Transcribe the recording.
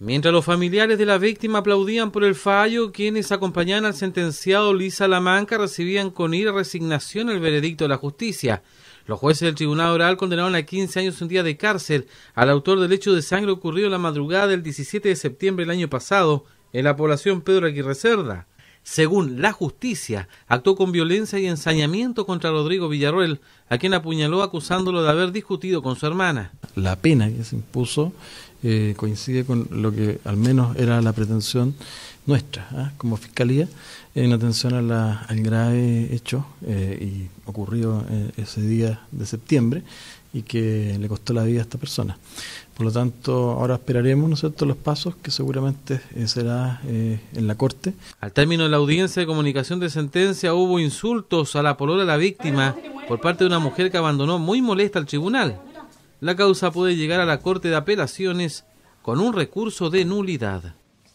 Mientras los familiares de la víctima aplaudían por el fallo, quienes acompañaban al sentenciado Luis Salamanca recibían con ira resignación el veredicto de la justicia. Los jueces del Tribunal Oral condenaron a 15 años y un día de cárcel al autor del hecho de sangre ocurrido la madrugada del 17 de septiembre del año pasado en la población Pedro Aguirre Cerda. Según la justicia, actuó con violencia y ensañamiento contra Rodrigo Villarroel, a quien apuñaló acusándolo de haber discutido con su hermana la pena que se impuso eh, coincide con lo que al menos era la pretensión nuestra ¿ah? como fiscalía en atención al grave hecho eh, y ocurrido eh, ese día de septiembre y que le costó la vida a esta persona. Por lo tanto, ahora esperaremos ¿no cierto? los pasos que seguramente será en la Corte. Al término de la audiencia de comunicación de sentencia hubo insultos a la polora de la víctima por parte de una mujer que abandonó muy molesta al tribunal. La causa puede llegar a la Corte de Apelaciones con un recurso de nulidad.